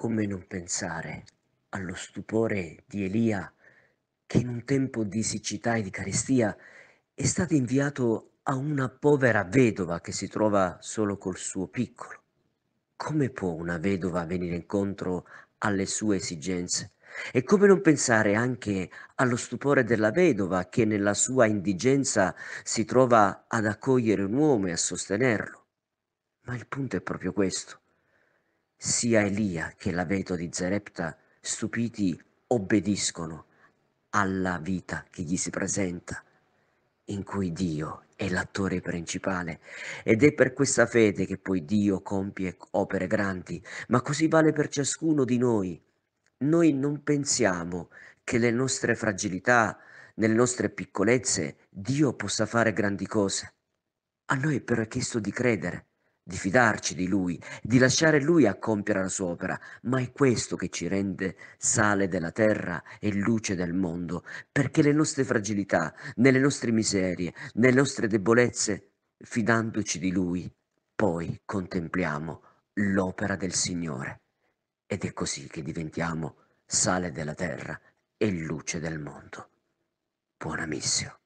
Come non pensare allo stupore di Elia che in un tempo di siccità e di carestia è stato inviato a una povera vedova che si trova solo col suo piccolo. Come può una vedova venire incontro alle sue esigenze? E come non pensare anche allo stupore della vedova che nella sua indigenza si trova ad accogliere un uomo e a sostenerlo? Ma il punto è proprio questo sia Elia che l'aveto di Zerepta, stupiti, obbediscono alla vita che gli si presenta, in cui Dio è l'attore principale ed è per questa fede che poi Dio compie opere grandi, ma così vale per ciascuno di noi. Noi non pensiamo che le nostre fragilità, nelle nostre piccolezze, Dio possa fare grandi cose. A noi però è chiesto di credere di fidarci di Lui, di lasciare Lui a compiere la sua opera, ma è questo che ci rende sale della terra e luce del mondo, perché le nostre fragilità, nelle nostre miserie, nelle nostre debolezze, fidandoci di Lui, poi contempliamo l'opera del Signore. Ed è così che diventiamo sale della terra e luce del mondo. Buona missione.